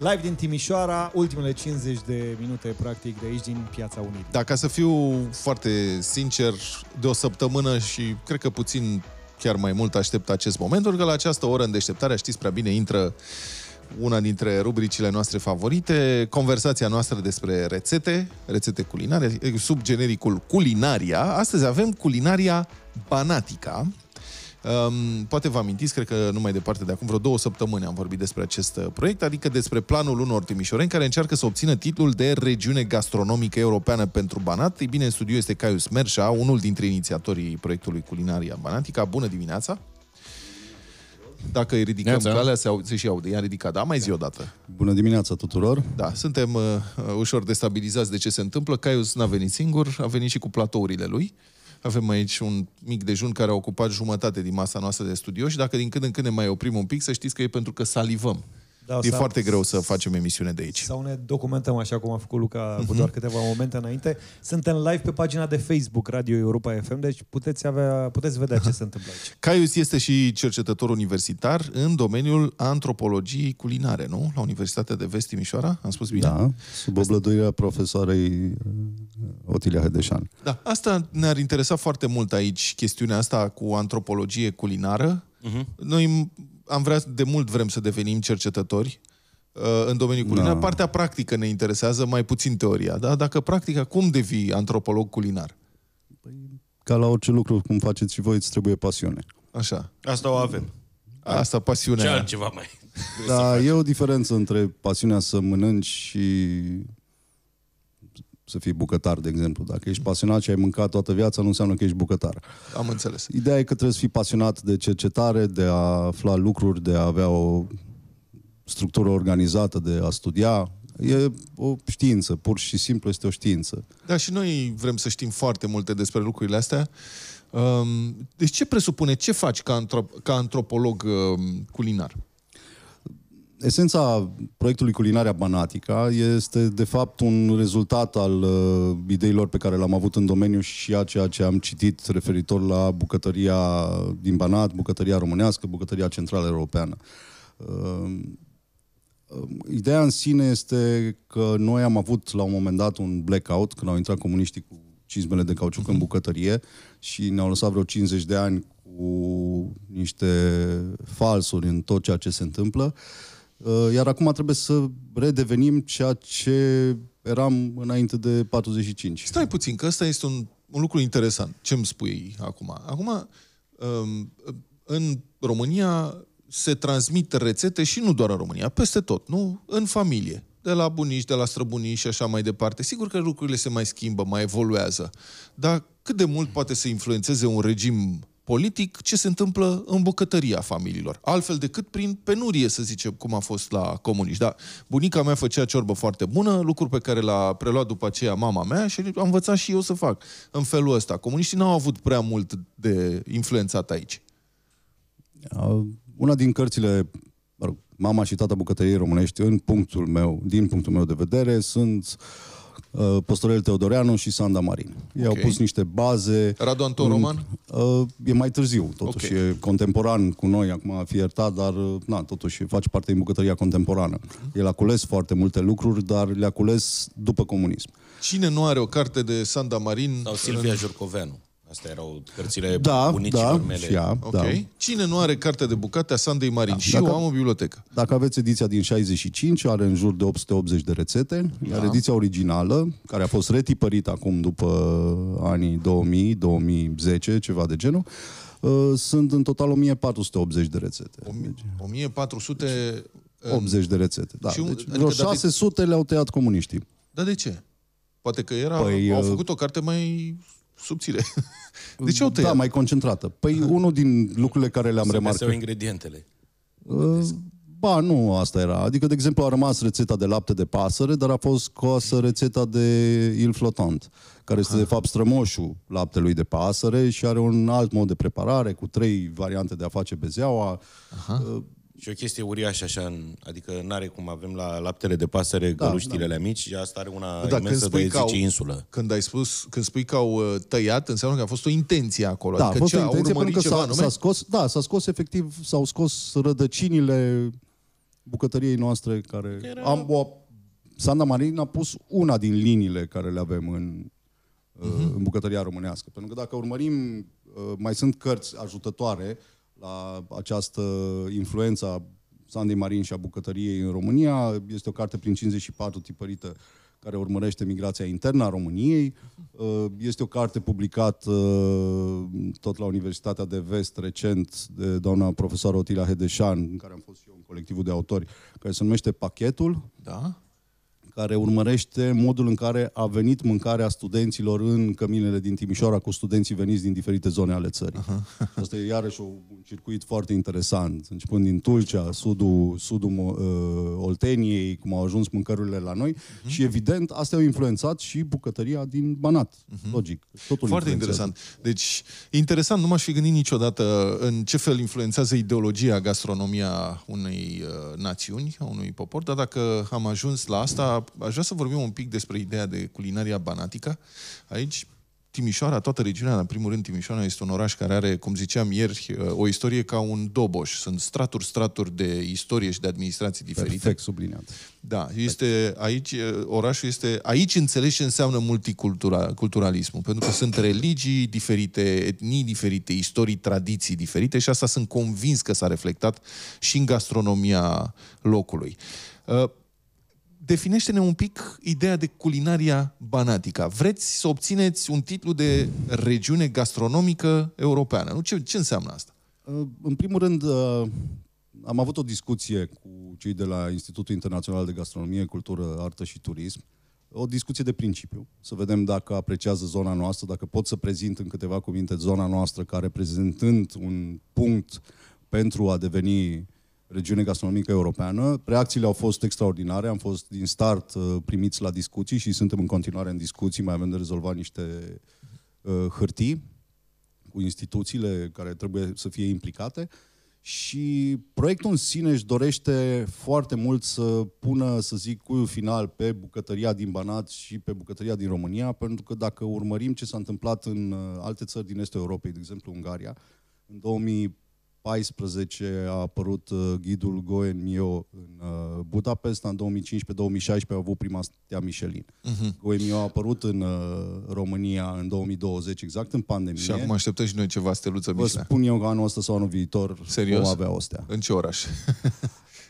Live din Timișoara, ultimele 50 de minute, practic, de aici, din Piața Unirii. Da, ca să fiu foarte sincer, de o săptămână și cred că puțin chiar mai mult aștept acest moment, pentru că la această oră în deșteptare, știți prea bine, intră una dintre rubricile noastre favorite, conversația noastră despre rețete, rețete culinare, sub genericul culinaria. Astăzi avem culinaria banatica, Um, poate vă amintiți, cred că nu mai departe de acum, vreo două săptămâni am vorbit despre acest uh, proiect, adică despre planul unor timișoreni care încearcă să obțină titlul de regiune gastronomică europeană pentru Banat. Ei bine, în studiu este Caius Merșa, unul dintre inițiatorii proiectului Culinaria Banatica. Bună dimineața! Dacă îi ridicăm Neața. calea, se, au, se și aude. I-am ridicat, da? Mai zi o dată. Bună dimineața tuturor! Da, suntem uh, ușor destabilizați de ce se întâmplă. Caius n-a venit singur, a venit și cu platourile lui. Uh, avem aici un mic dejun care a ocupat jumătate din masa noastră de studio și dacă din când în când ne mai oprim un pic, să știți că e pentru că salivăm. Da, e foarte greu să facem emisiune de aici. Sau ne documentăm așa cum a făcut Luca uh-huh. cu doar câteva momente înainte. Suntem live pe pagina de Facebook Radio Europa FM, deci puteți, avea, puteți vedea ce se întâmplă aici. Caius este și cercetător universitar în domeniul antropologiei culinare, nu? La Universitatea de Vest Timișoara, am spus bine? Da, sub oblăduirea profesoarei uh, Otilia Hedeșan. Da, asta ne-ar interesa foarte mult aici, chestiunea asta cu antropologie culinară. Uh-huh. Noi am vrea de mult vrem să devenim cercetători uh, în domeniul culinar. Da. Partea practică ne interesează, mai puțin teoria. Da? Dacă practica, cum devii antropolog culinar? Păi, ca la orice lucru, cum faceți și voi, îți trebuie pasiune. Așa. Asta o avem. Asta pasiunea. Ce altceva mai? Da, e o diferență între pasiunea să mănânci și să fii bucătar, de exemplu. Dacă ești pasionat și ai mâncat toată viața, nu înseamnă că ești bucătar. Am înțeles. Ideea e că trebuie să fii pasionat de cercetare, de a afla lucruri, de a avea o structură organizată, de a studia. E o știință, pur și simplu este o știință. Da, și noi vrem să știm foarte multe despre lucrurile astea. Ehm, deci ce presupune, ce faci ca, antrop- ca antropolog ehm, culinar? esența proiectului Culinaria Banatica este, de fapt, un rezultat al uh, ideilor pe care le-am avut în domeniu și a ceea ce am citit referitor la bucătăria din Banat, bucătăria românească, bucătăria centrală europeană. Uh, um, uh ideea în sine este că noi am avut la un moment dat un blackout, când au intrat comuniștii cu cizmele de cauciuc în mhm. bucătărie și ne-au lăsat vreo 50 de ani cu niște falsuri în tot ceea ce se întâmplă. Uh, Uh, iar acum trebuie să redevenim ceea ce eram înainte de 45. Stai puțin, că ăsta este un, un lucru interesant. Ce îmi spui acum? Acum, um, în România se transmit rețete și nu doar în România, peste tot, nu? În familie de la bunici, de la străbunici și așa mai departe. Sigur că lucrurile se mai schimbă, mai evoluează. Dar cât de mult poate să influențeze un regim politic ce se întâmplă în bucătăria familiilor. Altfel decât prin penurie, să zicem, cum a fost la comuniști. Dar bunica mea făcea ciorbă foarte bună, lucruri pe care l-a preluat după aceea mama mea și am învățat și eu să fac în felul ăsta. Comuniștii n-au avut prea mult de influențat aici. Una din cărțile Mama și Tata Bucătăriei Românești, în punctul meu, din punctul meu de vedere, sunt uh, Uh, Păstorel Teodoreanu și Sanda Marin. Ei okay. au pus niște baze. Radu Anton Roman? Uh, e mai târziu, totuși okay. e contemporan cu noi, acum a fi iertat, dar uh, na, totuși face parte din bucătăria contemporană. El a cules foarte multe lucruri, dar le-a cules după comunism. Cine nu are o carte de Sanda Marin? Sau Silvia Jurcoveanu. Astea erau cărțile da, bunicilor da, mele. Și ea, okay. da. Cine nu are cartea de bucate a Sandei Marin? Da. Și dacă, eu am o bibliotecă. Dacă aveți ediția din 65, are în jur de 880 de rețete, da. iar ediția originală, care a fost retipărită acum după anii 2000-2010, ceva de genul, uh, sunt în total 1480 de rețete. 1400... 80 um, de rețete, da. Și un, deci, adică, vreo adică 600 de... le-au tăiat comuniștii. Dar de ce? Poate că era, păi, au uh, făcut o carte mai subțire. De ce o tăiat? Da, mai concentrată. Păi uh-huh. unul din lucrurile care le-am remarcat... Să ingredientele. Uh, ba, nu asta era. Adică, de exemplu, a rămas rețeta de lapte de pasăre, dar a fost scoasă rețeta de il flotant, care este, uh-huh. de fapt, strămoșul laptelui de pasăre și are un alt mod de preparare, cu trei variante de a face bezeaua. huh Uh, și o chestie uriașă așa, în, adică n-are cum avem la laptele de pasăre da, găluștile da. mici și asta are una da, imensă de că au, zice insulă. Când ai spus, când spui că au uh, tăiat, înseamnă că a fost o intenție acolo. Da, adică a fost ce, o intenție pentru că s-a, s-a, scos, da, s-a scos efectiv, s-au scos rădăcinile bucătăriei noastre care... Era... Am, o, Sanda Marin a pus una din liniile care le avem în, uh-huh. în bucătăria românească. Pentru că dacă urmărim, uh, mai sunt cărți ajutătoare la această influență a Sandei Marin și a bucătăriei în România. Este o carte prin 54 tipărită care urmărește migrația internă a României. Uh, este o carte publicată uh, tot la Universitatea de Vest recent de doamna profesoară Otila Hedeșan, în care am fost și eu în colectivul de autori, care se numește Pachetul. Da care urmărește modul în care a venit mâncarea studenților în căminele din Timișoara cu studenții veniți din diferite zone ale țării. Aha. Asta e iarăși un circuit foarte interesant, începând din Tulcea, sudul, sudul uh, Olteniei, cum au ajuns mâncărurile la noi uh-huh. și evident astea au influențat și bucătăria din Banat, uh-huh. logic. Totul foarte interesant. Deci, interesant, nu m-aș fi gândit niciodată în ce fel influențează ideologia gastronomia unei uh, națiuni, a unui popor, dar dacă am ajuns la asta, aș vrea să vorbim un pic despre ideea de culinaria banatică. Aici, Timișoara, toată regiunea, în primul rând Timișoara este un oraș care are, cum ziceam ieri, uh, o istorie ca un doboș. Sunt straturi, straturi de istorie și de administrații diferite. Perfect subliniat. Da, este aici, uh, orașul este, aici înțelegi ce înseamnă multiculturalismul, pentru că sunt religii diferite, etnii diferite, istorii, tradiții diferite și asta sunt convins că s-a reflectat și în gastronomia locului. Uh, definește-ne un pic ideea de culinaria banatică. Vreți să obțineți un titlu de regiune gastronomică europeană. Nu? Ce, ce înseamnă asta? Uh, în primul rând, uh, am avut o discuție cu cei de la Institutul Internațional de Gastronomie, Cultură, Artă și Turism, o discuție de principiu, să vedem dacă apreciază zona noastră, dacă pot să prezint în câteva cuvinte zona noastră ca reprezentând un punct pentru a deveni regiune gastronomică europeană. Reacțiile au fost extraordinare, am fost din start uh, primiți la discuții și suntem în continuare în discuții, mai avem de rezolvat niște uh, hârtii cu instituțiile care trebuie să fie implicate. Și proiectul în sine își dorește foarte mult să pună, să zic, cuiul final pe bucătăria din Banat și pe bucătăria din România, pentru că dacă urmărim ce s-a întâmplat în uh, alte țări din Estul Europei, de exemplu Ungaria, în 2000 2014 a apărut uh, ghidul Goen Mio în uh, Budapest, în 2015-2016 a avut prima stea Michelin. Uh-huh. Goen Mio a apărut în uh, România în 2020, exact în pandemie. Și acum așteptăm și noi ceva steluță Michelin. Vă spun eu că anul ăsta sau anul viitor Serios? vom avea o stea. În ce oraș?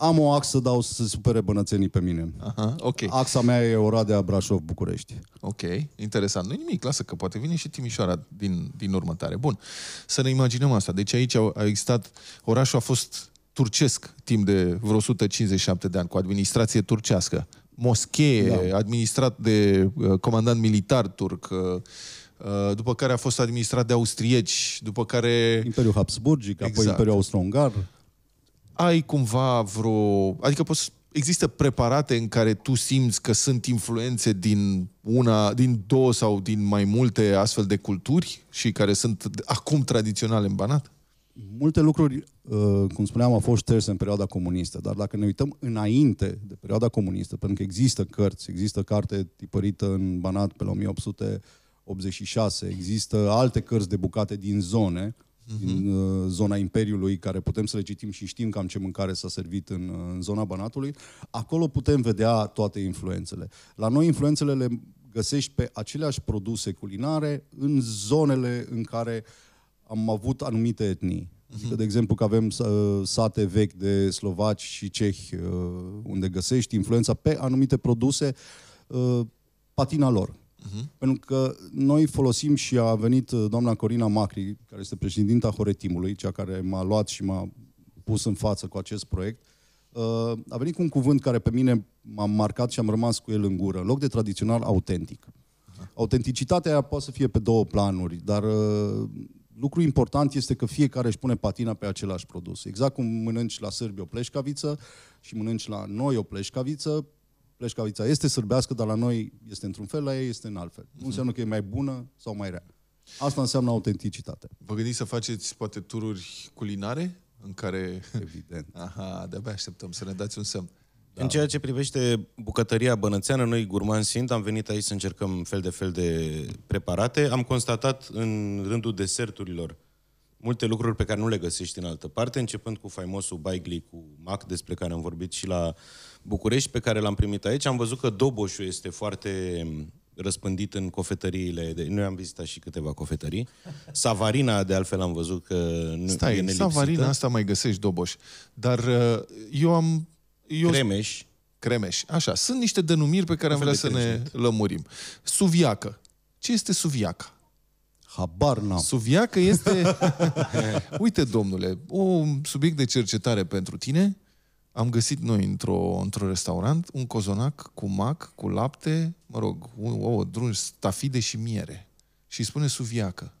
Am o axă, dar o să se supere bănățenii pe mine. Aha, okay. Axa mea e Oradea, Brașov, București. Ok, interesant. nu nimic, lasă că poate vine și Timișoara din, din următare. Bun, să ne imaginăm asta. Deci aici au, a existat, orașul a fost turcesc timp de vreo 157 de ani, cu administrație turcească. Moschee, da. administrat de uh, comandant militar turc, uh, uh după care a fost administrat de austrieci, după care... Imperiul Habsburgic, exact. apoi Imperiul Austro-Ungar ai cumva vreo... Adică poți, există preparate în care tu simți că sunt influențe din una, din două sau din mai multe astfel de culturi și care sunt acum tradiționale în Banat? Multe lucruri, uh, cum spuneam, au fost șterse în perioada comunistă, dar dacă ne uităm înainte de perioada comunistă, pentru că există cărți, există carte tipărită în Banat pe la 86. există alte cărți de bucate din zone, uh-huh. din mhm. uh, zona Imperiului, care putem să le citim și știm cam ce mâncare s-a servit în, uh, în zona Banatului, acolo putem vedea toate influențele. La noi influențele le găsești pe aceleași produse culinare în zonele în care am avut anumite etnii. Mhm. Adică, de exemplu, că avem uh, sate vechi de slovaci și cehi, uh, unde găsești influența pe anumite produse, uh, patina lor. Uh-huh. Pentru că noi folosim și a venit uh, doamna Corina Macri, care este președinta Horetimului, cea care m-a luat și m-a pus în față cu acest proiect, uh, a venit cu un cuvânt care pe mine m-a marcat și am rămas cu el în gură. În loc de tradițional, autentic. Uh-huh. Autenticitatea poate să fie pe două planuri, dar uh, lucru important este că fiecare își pune patina pe același produs. Exact cum mănânci la sârbi o pleșcaviță și mănânci la noi o pleșcaviță, pleșcavița este sârbească, dar la noi este într-un fel, la ei este în alt fel. Mm-hmm. Nu mhm. înseamnă că e mai bună sau mai rea. Asta înseamnă autenticitate. Vă gândiți să faceți poate tururi culinare? În care... Evident. Aha, de-abia așteptăm să ne dați un semn. Da. În ceea ce privește bucătăria bănățeană, noi gurmani sunt, am venit aici să încercăm fel de fel de preparate. Am constatat în rândul deserturilor multe lucruri pe care nu le găsești în altă parte, începând cu faimosul Baigli cu Mac, despre care am vorbit și la București, pe care l-am primit aici. Am văzut că doboșul este foarte mm, răspândit în cofetăriile. De... Noi am vizitat și câteva cofetării. Savarina, de altfel, am văzut că nu Stai, e nelipsită. Savarina asta mai găsești doboș. Dar uh, eu am... Eu... Cremeș. Cremeș. Așa. Sunt niște denumiri pe care am vrea să ne lămurim. Suviacă. Ce este suviaca? Habar n-am. Suviacă este... Uite, domnule, un subiect de cercetare pentru tine. Am găsit noi într-o, într-un restaurant un cozonac cu mac, cu lapte, mă rog, ouă, drunj, stafide și miere. Și spune suviacă.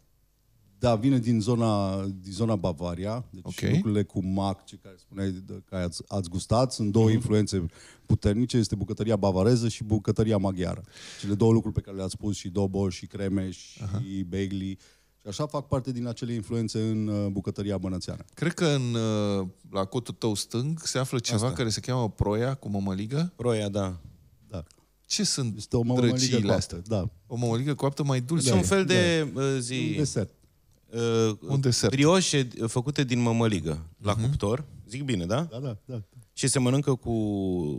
Da, vine din zona, din zona Bavaria. Deci okay. lucrurile cu Mac, ce care spuneai că ați, ați gustat, sunt două mm-hmm. influențe puternice. Este bucătăria bavareză și bucătăria maghiară. Cele două lucruri pe care le-ați spus, și dobo, și creme, și Aha. bagli. Și așa fac parte din acele influențe în uh, bucătăria bănățeană. Cred că în, uh, la cotul tău stâng se află ceva Asta. care se cheamă proia cu mămăligă? Proia, da. da. Ce sunt este o drăciile astea? Da. O mămăligă coaptă mai dulce. Sunt un fel da. de da. zi... Un desert uh, Unde sept? brioșe uh, făcute din mămăligă la uh-huh. cuptor. Zic bine, da? Da, da, da. Și se mănâncă cu,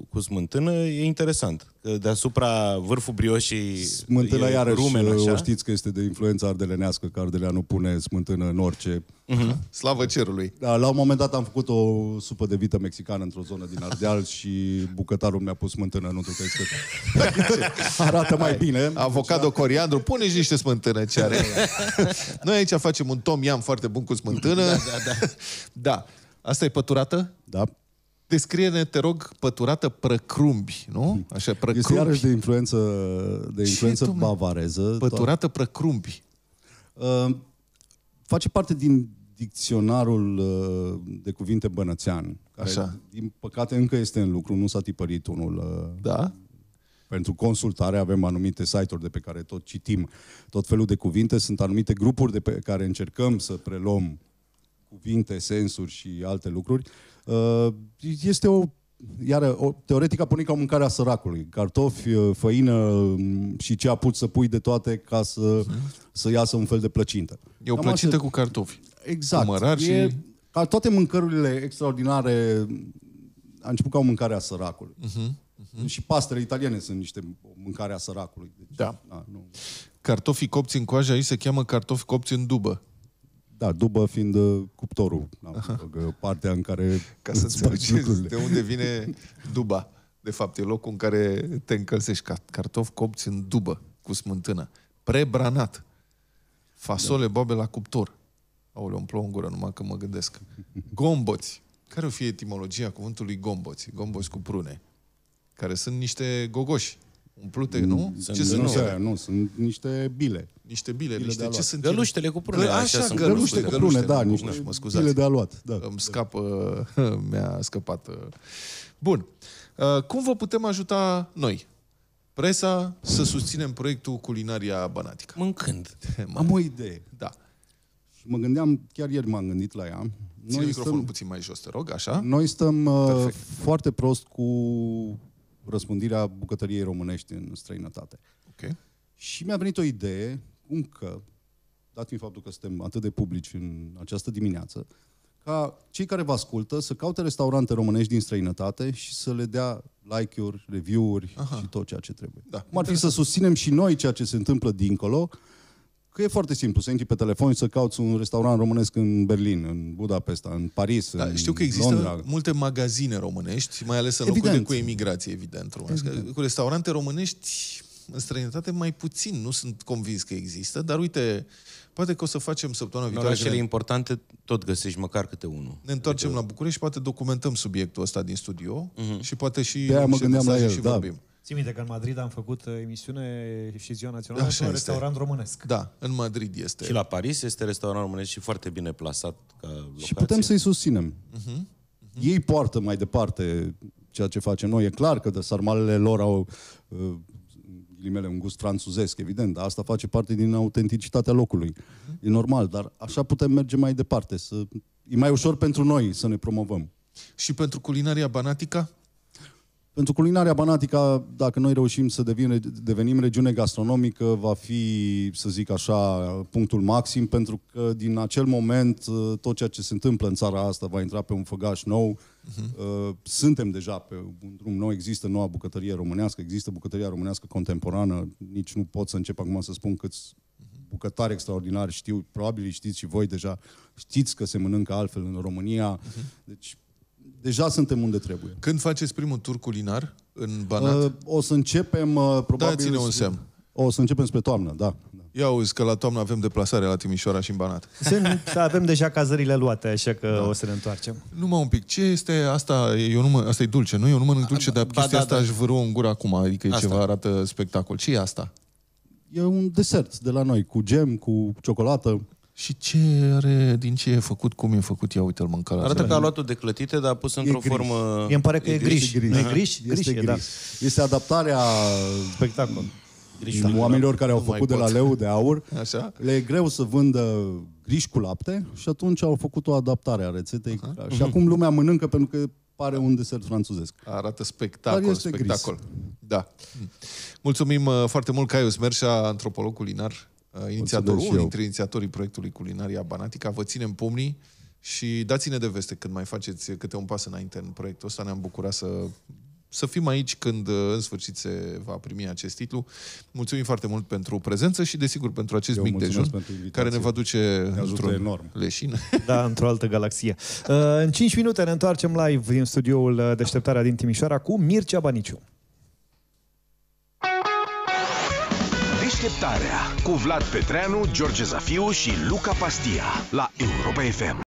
cu smântână, e interesant. Că deasupra vârful brioșii smântână e iarăși, rumen, așa. o știți că este de influența ardelenească, că ardeleanul pune smântână în orice. Uh-huh. Slavă cerului! Da, la un moment dat am făcut o supă de vită mexicană într-o zonă din Ardeal și bucătarul mi-a pus smântână, nu te că Arată mai bine. Avocado, deci, da. coriandru, pune și niște smântână ce are. Noi aici facem un tom iam foarte bun cu smântână. da, da, da. da. Asta e păturată? Da. Descrie-ne, te rog, păturată prăcrumbi, nu? Așa, prăcrumbi. Este iarăși de influență, de influență Ce, bavareză. Da. Păturată toată... prăcrumbi. Uh, face parte din dicționarul uh, de cuvinte bănățean, care, Așa. din păcate, încă este în lucru, nu s-a tipărit unul. Uh, da? Pentru consultare avem anumite site-uri de pe care tot citim tot felul de cuvinte, sunt anumite grupuri de pe care încercăm să preluăm cuvinte, sensuri și alte lucruri. Uh, este o iar o, teoretic a pornit ca mâncarea săracului. Cartofi, uh, făină mm, și ce apuci să pui de toate ca să, să iasă un fel de plăcintă. E o Cam plăcintă așa... cu cartofi. Exact. Cu și... E, ca toate mâncărurile extraordinare a început ca o mâncare a săracului. Uh-huh. Uh-huh. Și pastele italiene sunt niște mâncare a săracului. Deci, da. A, nu. Cartofii copți în coajă aici se cheamă cartofi copți în dubă. Da, dubă fiind uh, cuptorul, da, Aha. Uh, partea în care Ca să înțelegi de unde vine duba. De fapt, e locul în care te încălzești cartofi copți în dubă, cu smântână. Prebranat. Fasole, da. boabe la cuptor. Aoleu, îmi plouă în gură numai că mă gândesc. Gomboți. Care o fi etimologia cuvântului gomboți? Gomboți cu prune. Care sunt niște gogoși Umplute, mm, nu? Sunt, ce sunt? Nu, nu, nu, sunt niște bile. Niște bile, bile niște ce sunt? Găluștele cu prune. Gă, așa, așa găluște, găluște, prune, da, niște mă scuzați. bile de aluat. Da. Îmi scapă, mi-a scăpat. Uh, bun. Uh, cum vă putem ajuta noi? Presa să susținem proiectul Culinaria Banatică. Mâncând. Am o idee. Da. Și mă gândeam, chiar ieri m-am gândit la ea. Ține noi microfonul stăm, puțin mai jos, te rog, așa. Noi stăm uh, Perfect. foarte prost cu răspândirea bucătăriei românești în străinătate. Okay. Și mi-a venit o idee, cum că, dat fiind faptul că suntem atât de publici în această dimineață, ca cei care vă ascultă să caute restaurante românești din străinătate și să le dea like-uri, review-uri Aha. și tot ceea ce trebuie. Da, Cum ar fi să susținem și noi ceea ce se întâmplă dincolo Că e foarte simplu să intri pe telefon și să cauți un restaurant românesc în Berlin, în Budapesta, în Paris, da, în Știu că există Londra. multe magazine românești, mai ales în evident. locurile cu emigrație, evident, Evident. Cu restaurante românești în străinătate mai puțin, nu sunt convins că există, dar uite, poate că o să facem săptămâna viitoare. În importante tot găsești măcar câte unul. Ne întoarcem adică... la București și poate documentăm subiectul ăsta din studio uh-huh. și poate și... De-aia mă gândeam la el, și da. vorbim. Ții minte că în Madrid am făcut uh, emisiune și ziua națională Așa un restaurant românesc. Da, în Madrid este. Și la Paris este restaurant românesc și foarte bine plasat ca locație. Și putem să-i susținem. Uh-huh. Uh-huh. Ei poartă mai departe ceea ce facem noi. E clar că de sarmalele lor au uh, un gust franțuzesc, evident, dar asta face parte din autenticitatea locului. Uh-huh. E normal, dar așa putem merge mai departe. Să... E mai ușor pentru noi să ne promovăm. Și pentru culinaria banatică? Pentru culinaria banatică, dacă noi reușim să devin, devenim regiune gastronomică, va fi, să zic așa, punctul maxim, pentru că din acel moment uh, tot ceea ce se întâmplă în țara asta va intra pe un făgaș nou. Uh-huh. Suntem deja pe un drum nou, există noua bucătărie românească, există bucătăria românească contemporană, nici nu pot să încep acum să spun câți bucătari extraordinari știu, probabil știți și voi deja, știți că se mănâncă altfel în România, uh-huh. deci deja suntem unde trebuie. Când faceți primul tur culinar în Banat? Uh, o să începem, uh, probabil... Da, ține un semn. O să începem spre toamnă, da. da. Ia uzi că la toamnă avem deplasare la Timișoara și în Banat. să da, avem deja cazările luate, așa că da. o să ne întoarcem. Numai un pic. Ce este asta? Eu nu mă, asta e dulce, nu? Eu nu mănânc dulce, dar chestia da, asta da. aș vârâ în gură acum. Adică asta. ceva arată spectacol. Ce e asta? E un desert de la noi, cu gem, cu ciocolată. Și ce are, din ce e făcut, cum e făcut, ia uite-l mânca la Arată că a luat-o de clătite, dar a pus într-o griș. formă... Mi pare că e, e griș. Da. griș. e griș? Este griș, Da. Este adaptarea... Spectacol. Grișul oamenilor care au făcut de la leu de aur. Așa? Le e greu să vândă griș cu lapte și atunci au făcut o adaptare a rețetei. Aha. Și mhm. acum lumea mănâncă pentru că pare un desert franțuzesc. Arată spectacol, Dar este spectacol. Gris. Da. Mulțumim uh, foarte mult, Caius Merșa, antropolog culinar inițiatorul, unul dintre inițiatorii proiectului Culinaria Banatica. Vă ținem pomnii și dați-ne de veste când mai faceți câte un pas înainte în proiectul ăsta. Ne-am bucurat să, să fim aici când în sfârșit se va primi acest titlu. Mulțumim foarte mult pentru prezență și desigur pentru acest Eu mic dejun care ne va duce într-un enorm. leșin. Da, într-o altă galaxie. Uh, în 5 minute ne întoarcem live din studioul Deșteptarea din Timișoara cu Mircea Baniciu. Deșteptarea cu Vlad Petreanu, George Zafiu și Luca Pastia la Europa FM.